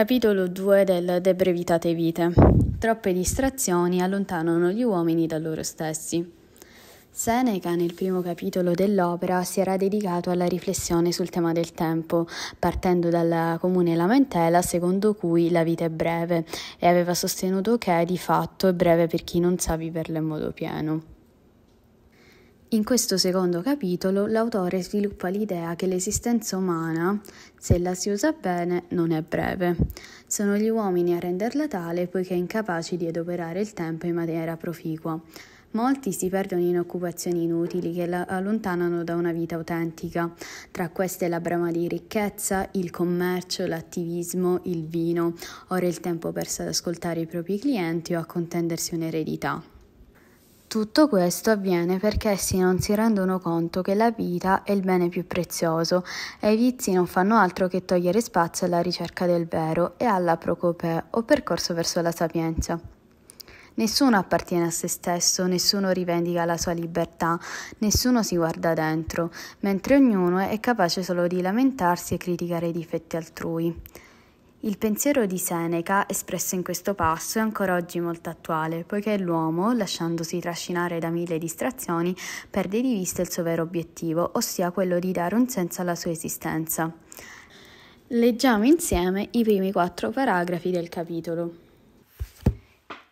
Capitolo 2 del De brevitate vite. Troppe distrazioni allontanano gli uomini da loro stessi. Seneca nel primo capitolo dell'opera si era dedicato alla riflessione sul tema del tempo, partendo dalla comune lamentela secondo cui la vita è breve e aveva sostenuto che di fatto è breve per chi non sa viverla in modo pieno. In questo secondo capitolo l'autore sviluppa l'idea che l'esistenza umana, se la si usa bene, non è breve. Sono gli uomini a renderla tale poiché incapaci di adoperare il tempo in maniera proficua. Molti si perdono in occupazioni inutili che la allontanano da una vita autentica, tra queste la brama di ricchezza, il commercio, l'attivismo, il vino, ora il tempo perso ad ascoltare i propri clienti o a contendersi un'eredità. Tutto questo avviene perché essi non si rendono conto che la vita è il bene più prezioso e i vizi non fanno altro che togliere spazio alla ricerca del vero e alla procopè o percorso verso la sapienza. Nessuno appartiene a se stesso, nessuno rivendica la sua libertà, nessuno si guarda dentro, mentre ognuno è capace solo di lamentarsi e criticare i difetti altrui. Il pensiero di Seneca, espresso in questo passo, è ancora oggi molto attuale, poiché l'uomo, lasciandosi trascinare da mille distrazioni, perde di vista il suo vero obiettivo, ossia quello di dare un senso alla sua esistenza. Leggiamo insieme i primi quattro paragrafi del capitolo.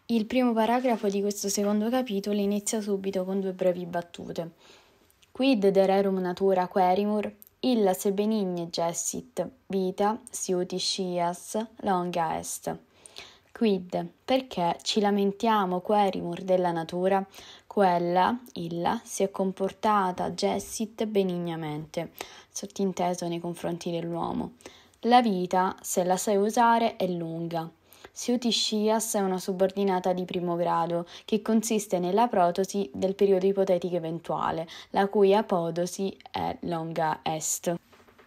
Il primo paragrafo di questo secondo capitolo inizia subito con due brevi battute. Quid de rerum natura querimur, illa se benigne gessit, vita siuti scias longa est. Quid, perché ci lamentiamo querimur della natura, quella, illa, si è comportata, gessit benignamente, sottinteso nei confronti dell'uomo. La vita, se la sai usare, è lunga, Siuti Scias è una subordinata di primo grado, che consiste nella protosi del periodo ipotetico eventuale, la cui apodosi è longa est.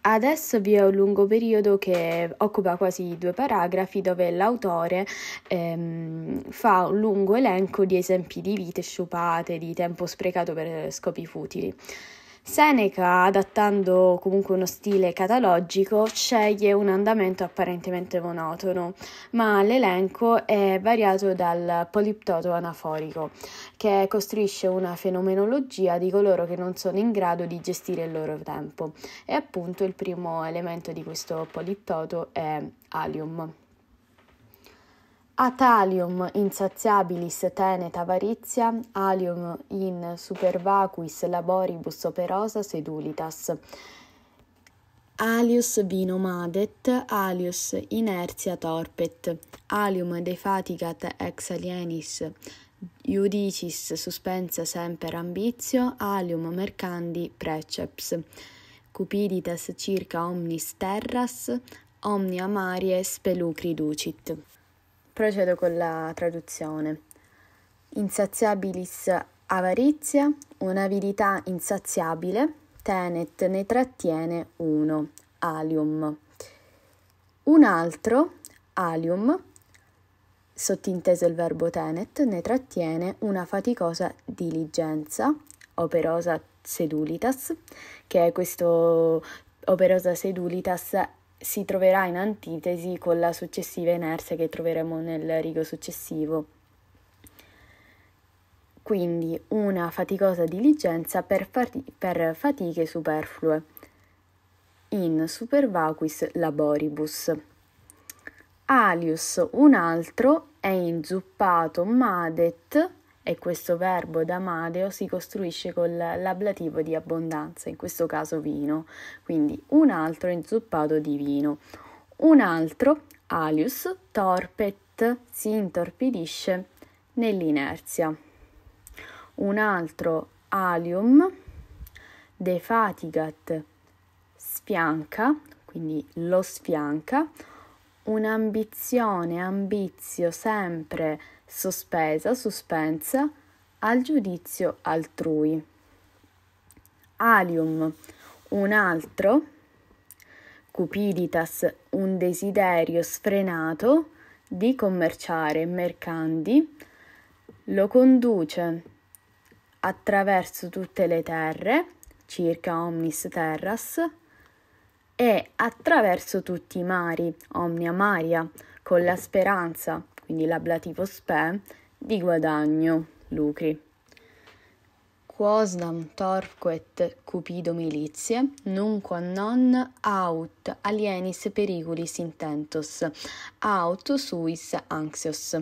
Adesso vi è un lungo periodo che occupa quasi due paragrafi dove l'autore ehm, fa un lungo elenco di esempi di vite sciupate, di tempo sprecato per scopi futili. Seneca, adattando comunque uno stile catalogico, sceglie un andamento apparentemente monotono, ma l'elenco è variato dal poliptoto anaforico, che costruisce una fenomenologia di coloro che non sono in grado di gestire il loro tempo. E appunto il primo elemento di questo poliptoto è alium. Atalium insaziabilis tenet avarizia, alium in supervacuis laboribus operosa sedulitas. Alius binomadet, alius inertia torpet, alium defatigat ex alienis, judicis suspensa semper ambitio, alium mercandi preceps. Cupiditas circa omnis terras, omnia marie spelucri ducit. Procedo con la traduzione. Insaziabilis avarizia, un'avidità insaziabile, tenet ne trattiene uno, alium. Un altro, alium, sottinteso il verbo tenet, ne trattiene una faticosa diligenza, operosa sedulitas, che è questo operosa sedulitas si troverà in antitesi con la successiva inerzia che troveremo nel rigo successivo. Quindi una faticosa diligenza per, fati- per fatiche superflue in supervacuis laboribus. Alius, un altro, è inzuppato madet e questo verbo d'amadeo si costruisce con l'ablativo di abbondanza, in questo caso vino, quindi un altro inzuppato di vino. Un altro, alius, torpet, si intorpidisce nell'inerzia. Un altro, alium, defatigat, sfianca, quindi lo sfianca. Un'ambizione, ambizio, sempre sospesa, sospensa al giudizio altrui. Alium, un altro, cupiditas, un desiderio sfrenato di commerciare mercandi, lo conduce attraverso tutte le terre, circa omnis terras, e attraverso tutti i mari, omnia maria, con la speranza quindi l'ablativo spe, di guadagno, lucri. Quosnam torquet cupido milizie, nunqua non aut alienis periculis intentos, aut suis anxios.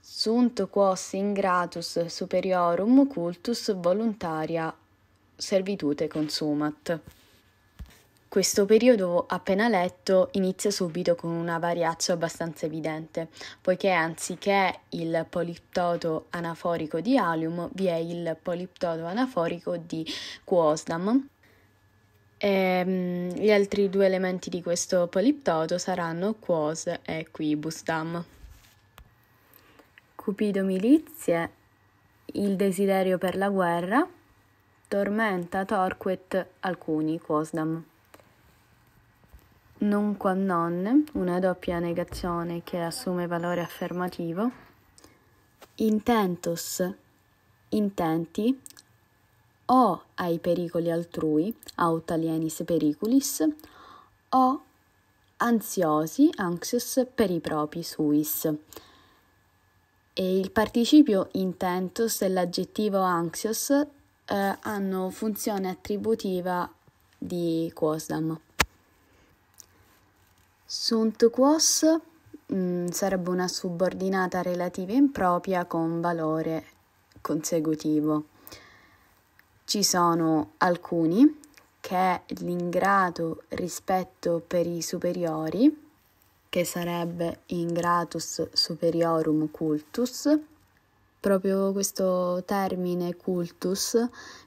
Sunt quos ingratus superiorum cultus voluntaria servitute consumat. Questo periodo appena letto inizia subito con una variaccia abbastanza evidente, poiché anziché il poliptoto anaforico di Allium vi è il poliptoto anaforico di Quosdam. E ehm, gli altri due elementi di questo poliptoto saranno Quos e Quibusdam. Cupido milizie, il desiderio per la guerra, tormenta Torquet alcuni Quosdam non qua non, una doppia negazione che assume valore affermativo, intentos, intenti, o ai pericoli altrui, aut alienis periculis, o ansiosi, anxious, per i propri suis. E il participio intentos e l'aggettivo anxious eh, hanno funzione attributiva di quosdam. Sunt mm, sarebbe una subordinata relativa impropria con valore consecutivo. Ci sono alcuni che è l'ingrato rispetto per i superiori, che sarebbe ingratus superiorum cultus. Proprio questo termine cultus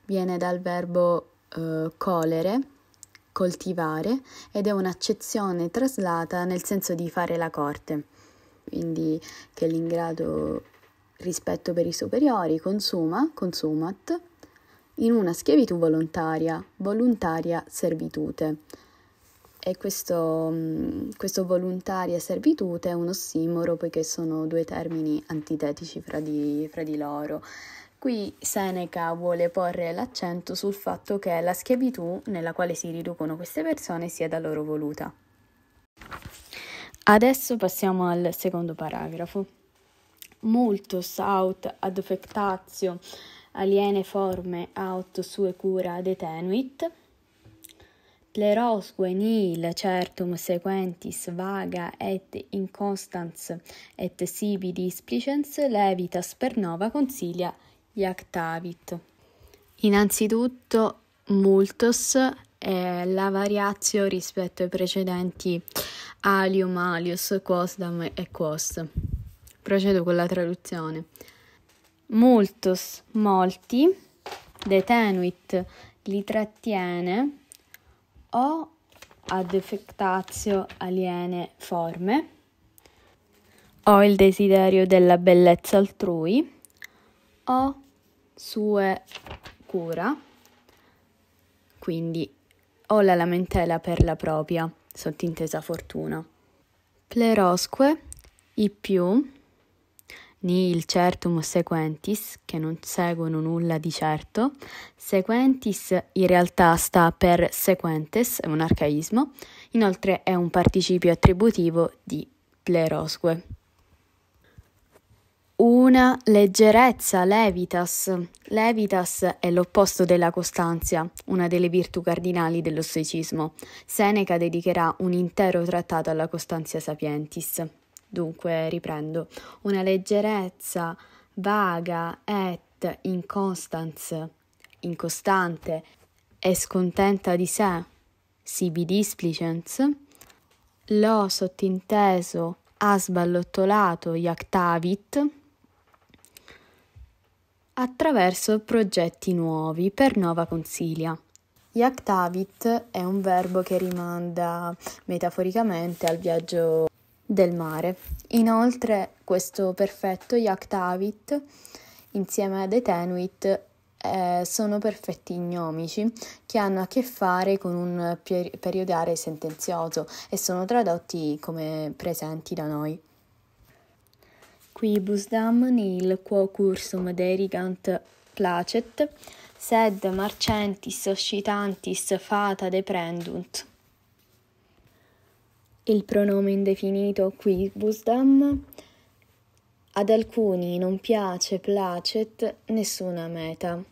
viene dal verbo eh, colere, coltivare ed è un'accezione traslata nel senso di fare la corte, quindi che l'ingrato rispetto per i superiori consuma, consumat, in una schiavitù volontaria, volontaria servitute. E questo, mm, questo volontaria servitute è uno ossimoro poiché sono due termini antitetici fra di, fra di loro. Qui Seneca vuole porre l'accento sul fatto che la schiavitù nella quale si riducono queste persone sia da loro voluta. Adesso passiamo al secondo paragrafo. Multus aut adfectatio aliene forme aut sue cura detenuit plerosque nil certum sequentis vaga et inconstans et sibi displicens levitas per nova consilia Yaktavit. Innanzitutto, multos è la variazio rispetto ai precedenti alium, alius, quosdam e quos. Procedo con la traduzione. Multos, molti, detenuit, li trattiene o ad effectatio aliene forme o il desiderio della bellezza altrui o sue cura, quindi o la lamentela per la propria, sottintesa fortuna. Plerosque, i più, ni il certum sequentis, che non seguono nulla di certo, sequentis in realtà sta per sequentes, è un arcaismo, inoltre è un participio attributivo di plerosque una leggerezza, levitas. Levitas è l'opposto della costanza, una delle virtù cardinali dello stoicismo. Seneca dedicherà un intero trattato alla costanza sapientis. Dunque, riprendo, una leggerezza vaga et inconstans, incostante e scontenta di sé, sibi displicens, l'ho sottinteso ha sballottolato Yaktavit, attraverso progetti nuovi per Nova Consilia. Yaktavit è un verbo che rimanda metaforicamente al viaggio del mare. Inoltre questo perfetto Yaktavit insieme ad Etenuit eh, sono perfetti gnomici che hanno a che fare con un per- periodare sentenzioso e sono tradotti come presenti da noi quibus damni il quo cursum derigant placet, sed marcentis oscitantis fata deprendunt. Il pronome indefinito quibus dam ad alcuni non piace placet nessuna meta,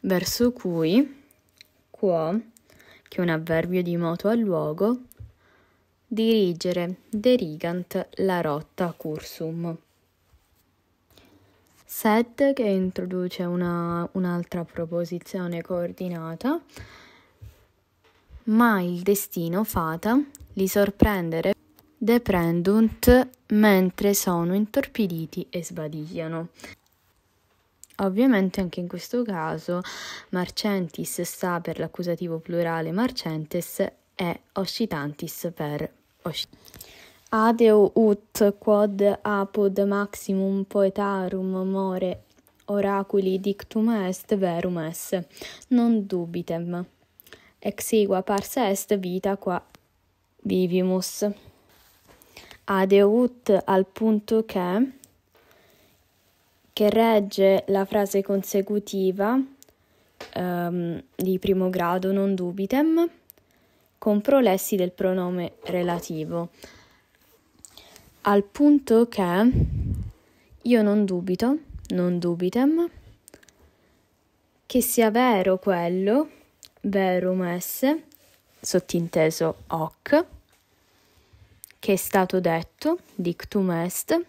verso cui quo, che è un avverbio di moto al luogo, dirigere derigant la rotta cursum. Set che introduce una, un'altra proposizione coordinata, ma il destino fata li sorprendere deprendunt mentre sono intorpiditi e sbadigliano. Ovviamente anche in questo caso Marcentis sta per l'accusativo plurale Marcentes e oscitantis per oscitantis. Adeo ut quod apud maximum poetarum more oraculi dictum est verum est, non dubitem. Exigua parsa est vita qua vivimus. Adeo ut al punto che, che regge la frase consecutiva um, di primo grado non dubitem, con prolessi del pronome relativo, al punto che io non dubito, non dubitem, che sia vero quello, verum esse, sottinteso hoc, che è stato detto, dictum est,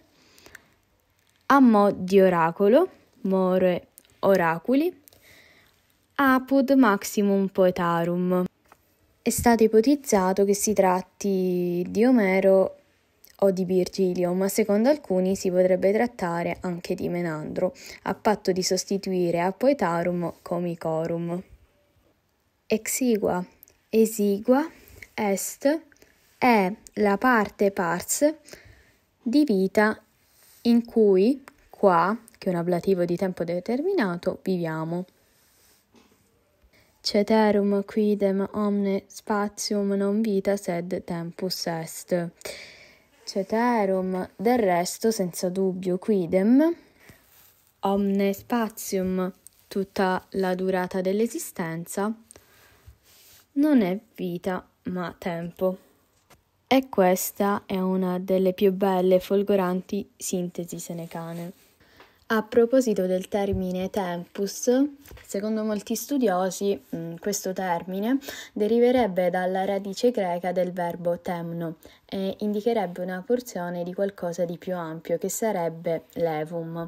a mo' di oracolo, more oraculi, apud maximum poetarum. È stato ipotizzato che si tratti di Omero o di Virgilio, ma secondo alcuni si potrebbe trattare anche di Menandro, a patto di sostituire a Poetarum Comicorum. Exigua, esigua, est è la parte pars di vita in cui, qua, che è un ablativo di tempo determinato, viviamo ceterum quidem omne spatium non vita sed tempus est. Ceterum, del resto, senza dubbio, quidem omne spatium, tutta la durata dell'esistenza, non è vita ma tempo. E questa è una delle più belle e folgoranti sintesi senecane. A proposito del termine tempus, secondo molti studiosi mm, questo termine deriverebbe dalla radice greca del verbo temno e indicherebbe una porzione di qualcosa di più ampio che sarebbe levum.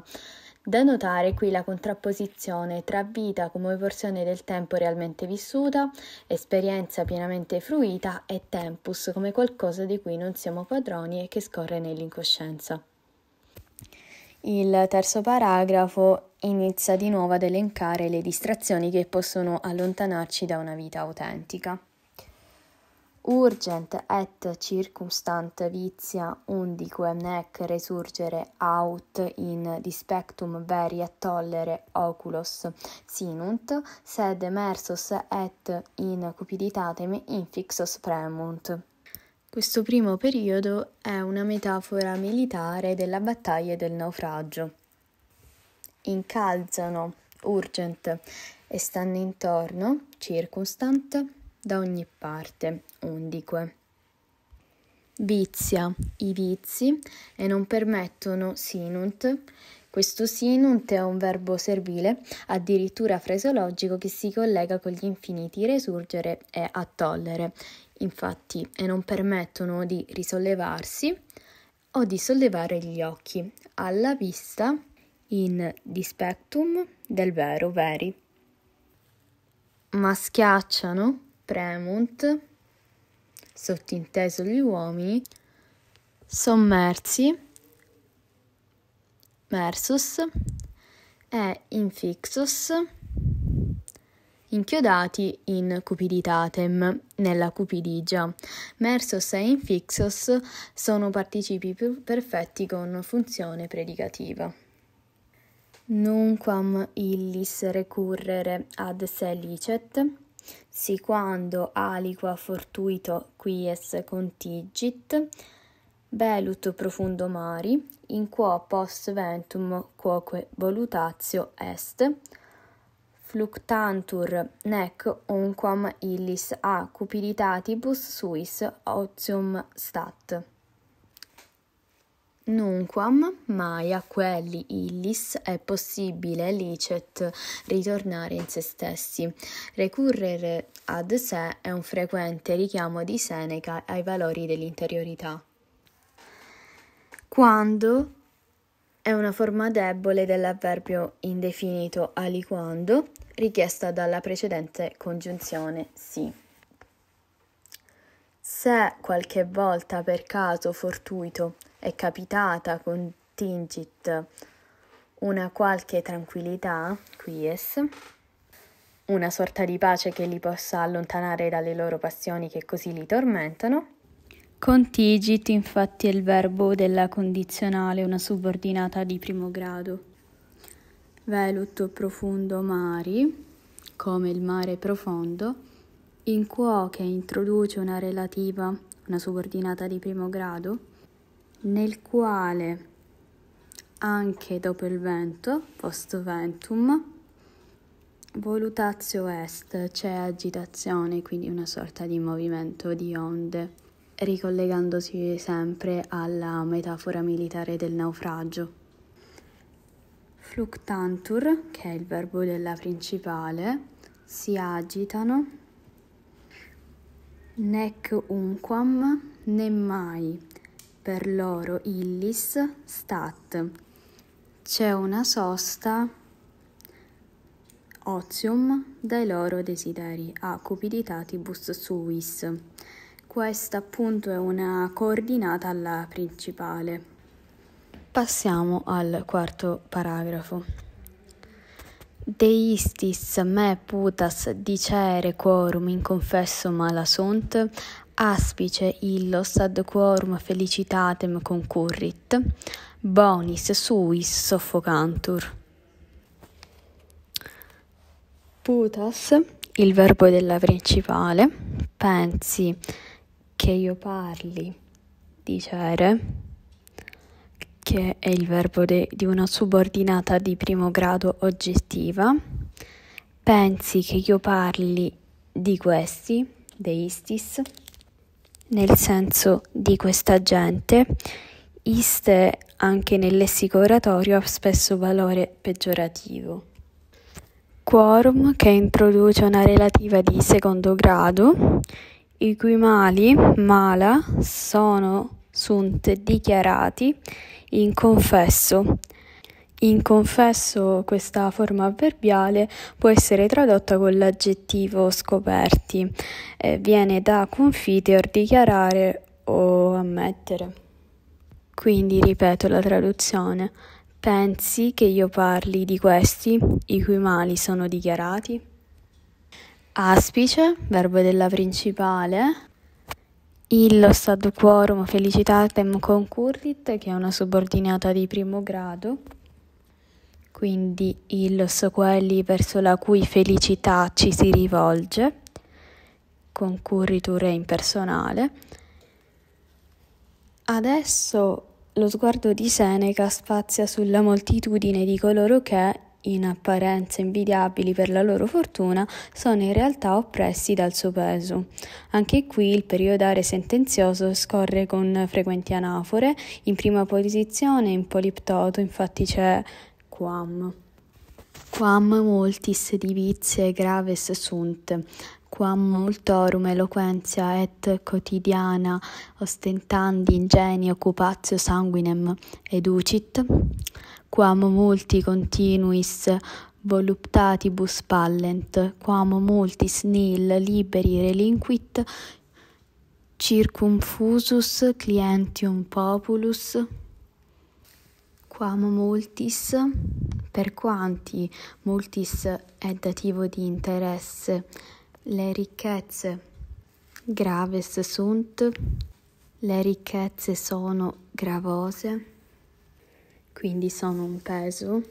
Da notare qui la contrapposizione tra vita come porzione del tempo realmente vissuta, esperienza pienamente fruita e tempus come qualcosa di cui non siamo padroni e che scorre nell'incoscienza. Il terzo paragrafo inizia di nuovo ad elencare le distrazioni che possono allontanarci da una vita autentica. Urgent et circumstant vitia undiquem nec resurgere aut in dispectum veri et tollere oculos sinunt, sed emersos et in cupiditatem infixos premunt. Questo primo periodo è una metafora militare della battaglia e del naufragio. Incalzano, urgent, e stanno intorno, circumstant, da ogni parte, undique. Vizia, i vizi, e non permettono sinunt. Questo sinunt è un verbo servile, addirittura fraseologico, che si collega con gli infiniti resurgere e attollere, infatti, e non permettono di risollevarsi o di sollevare gli occhi alla vista in dispectum del vero veri. Ma schiacciano premunt, sottinteso gli uomini, sommersi, versus e infixus inchiodati in cupiditatem, nella cupidigia. Mersos e infixos sono participi perfetti con funzione predicativa. Nunquam illis recurrere ad se licet, si quando aliqua fortuito quies contigit, belut profundo mari, in quo post ventum quoque volutatio est, fluctantur nec unquam illis a cupiditatibus suis otium stat. Nunquam mai a quelli illis è possibile licet ritornare in se stessi. Recurrere ad sé è un frequente richiamo di Seneca ai valori dell'interiorità. Quando è una forma debole dell'avverbio indefinito aliquando, richiesta dalla precedente congiunzione sì. Se qualche volta per caso fortuito è capitata contingit una qualche tranquillità, quies, una sorta di pace che li possa allontanare dalle loro passioni che così li tormentano, Contigit infatti è il verbo della condizionale, una subordinata di primo grado. Velut profundo mari, come il mare profondo, in quo che introduce una relativa, una subordinata di primo grado, nel quale anche dopo il vento, post ventum, volutatio est, c'è agitazione, quindi una sorta di movimento di onde ricollegandosi sempre alla metafora militare del naufragio. Fluctantur, che è il verbo della principale, si agitano, nec unquam, né mai, per loro illis stat. C'è una sosta ozium, dai loro desideri a cupiditatibus suis. Questa appunto è una coordinata alla principale. Passiamo al quarto paragrafo. Deistis me putas dicere quorum inconfesso mala sunt, aspice illos ad quorum felicitatem concurrit, bonis suis soffocantur. Putas, il verbo della principale, pensi che io parli, dicere, che è il verbo de, di una subordinata di primo grado oggettiva, pensi che io parli di questi, deistis, nel senso di questa gente, iste anche nel lessico oratorio ha spesso valore peggiorativo. Quorum che introduce una relativa di secondo grado, i cui mali (mala) sono sunt dichiarati in confesso. In confesso questa forma avverbiale può essere tradotta con l'aggettivo scoperti. Eh, viene da confiteor dichiarare o ammettere. Quindi ripeto la traduzione. Pensi che io parli di questi, i cui mali sono dichiarati? Aspice, verbo della principale, illo sad quorum felicitatem concurrit, che è una subordinata di primo grado, quindi illos quelli verso la cui felicità ci si rivolge, concurritur è impersonale. Adesso lo sguardo di Seneca spazia sulla moltitudine di coloro che in apparenza invidiabili per la loro fortuna, sono in realtà oppressi dal suo peso. Anche qui il periodare sentenzioso scorre con frequenti anafore, in prima posizione in poliptoto infatti c'è quam. Quam multis divizie graves sunt, quam multorum eloquentia et quotidiana ostentandi ingenio cupatio sanguinem educit, quam multi continuis voluptatibus pallent, quam multis nil liberi relinquit, circumfusus clientium populus, quam multis, per quanti multis è dativo di interesse, le ricchezze graves sunt, le ricchezze sono gravose, quindi sono un peso.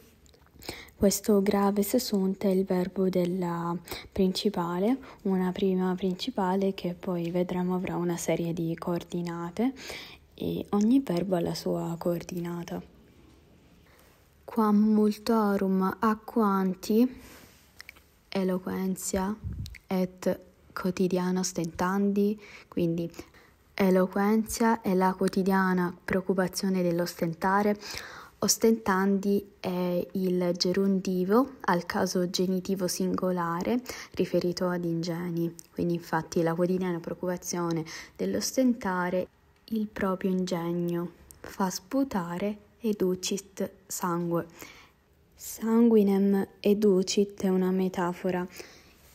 Questo grave sunt è il verbo della principale, una prima principale che poi vedremo avrà una serie di coordinate e ogni verbo ha la sua coordinata. Quam multorum acquanti eloquentia et quotidiano stentandi, quindi eloquenza è la quotidiana preoccupazione dell'ostentare, Ostentandi è il gerundivo al caso genitivo singolare riferito ad ingeni, quindi infatti la quotidiana preoccupazione dell'ostentare il proprio ingegno fa sputare educit sangue. Sanguinem educit è una metafora.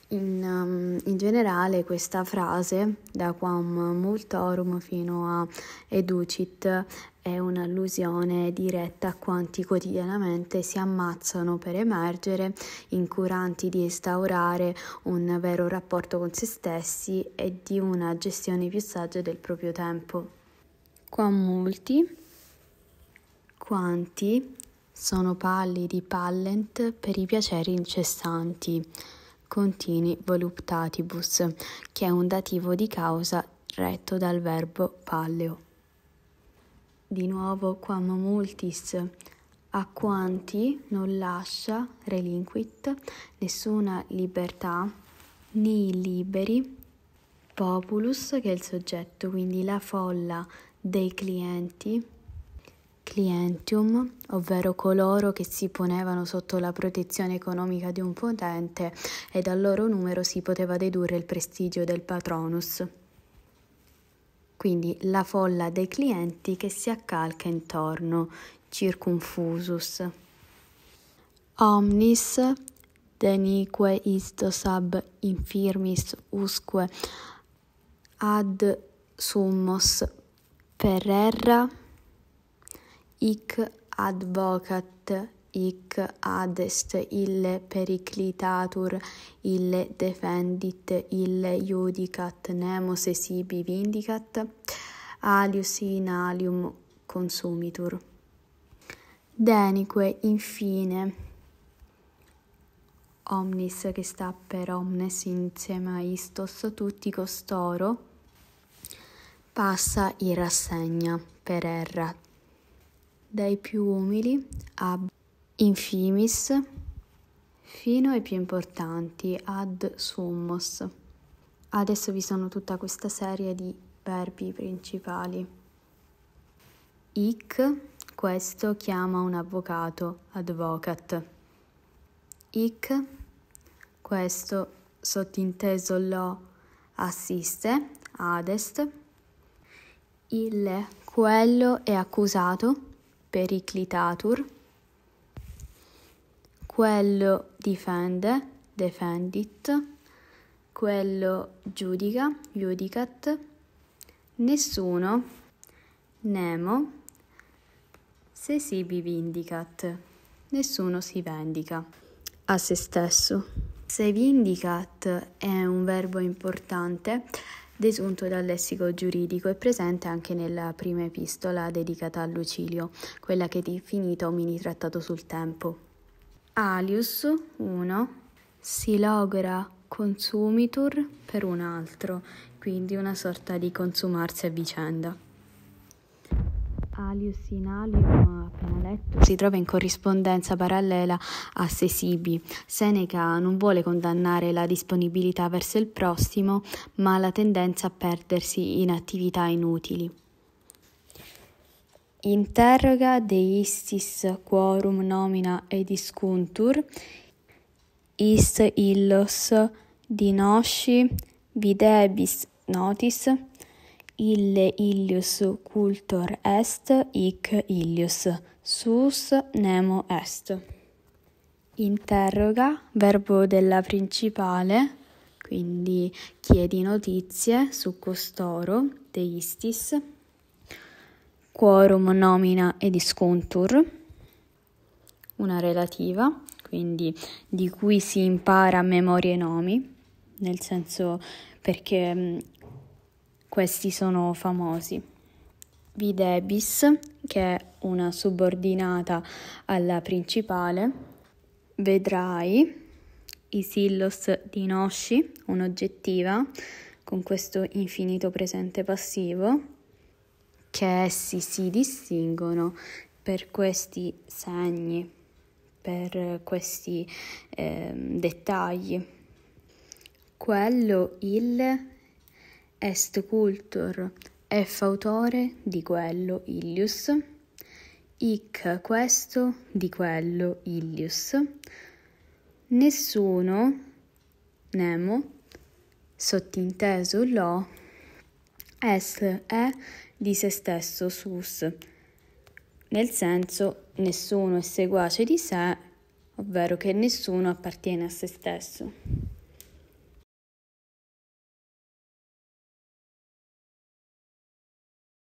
In, um, in, generale questa frase, da quam multorum fino a educit, è un'allusione diretta a quanti quotidianamente si ammazzano per emergere, incuranti di instaurare un vero rapporto con se stessi e di una gestione più saggia del proprio tempo. Qua molti, quanti sono pallidi pallent per i piaceri incessanti, continui voluptatibus, che è un dativo di causa retto dal verbo palleo di nuovo quam multis a quanti non lascia relinquit nessuna libertà ni liberi populus che è il soggetto, quindi la folla dei clienti clientium, ovvero coloro che si ponevano sotto la protezione economica di un potente e dal loro numero si poteva dedurre il prestigio del patronus quindi la folla dei clienti che si accalca intorno, circumfusus. Omnis denique isto sab infirmis usque ad summos pererra hic advocat hic adest, ille periclitatur, ille defendit, ille judicat, nemos sibi vindicat, alius in alium consumitur. Denique, infine, omnis che sta per omnes insieme a istos, tutti costoro, passa in rassegna per erra, dai più umili a infimis, fino ai più importanti, ad summos. Adesso vi sono tutta questa serie di verbi principali. Ic, questo chiama un avvocato, advocat. Ic, questo sottinteso lo assiste, adest. Il, quello è accusato, periclitatur quello difende, defendit, quello giudica, judicat, nessuno, nemo, se si vindicat, nessuno si vendica a se stesso. Se vindicat è un verbo importante desunto dal lessico giuridico e presente anche nella prima epistola dedicata a Lucilio, quella che è definita un mini trattato sul tempo alius 1 si logora consumitur per un altro, quindi una sorta di consumarsi a vicenda. Alius in alium, appena letto, si trova in corrispondenza parallela a Sesibi. Seneca non vuole condannare la disponibilità verso il prossimo, ma la tendenza a perdersi in attività inutili interroga deistis quorum nomina e discuntur, is illos dinosci videbis notis, ille illius cultor est, hic illius sus nemo est. Interroga, verbo della principale, quindi chiedi notizie su costoro, deistis, quorum nomina e discontur, una relativa, quindi di cui si impara memoria e nomi, nel senso perché mm, questi sono famosi. Videbis, che è una subordinata alla principale, vedrai Isillos di Noshi, un'oggettiva, con questo infinito presente passivo, che essi si distinguono per questi segni, per questi eh, dettagli. Quello il est cultur è fautore di quello illius, hic questo di quello illius. Nessuno, nemo, sottinteso lo, est è di se stesso sus, nel senso nessuno è seguace di sé, ovvero che nessuno appartiene a se stesso.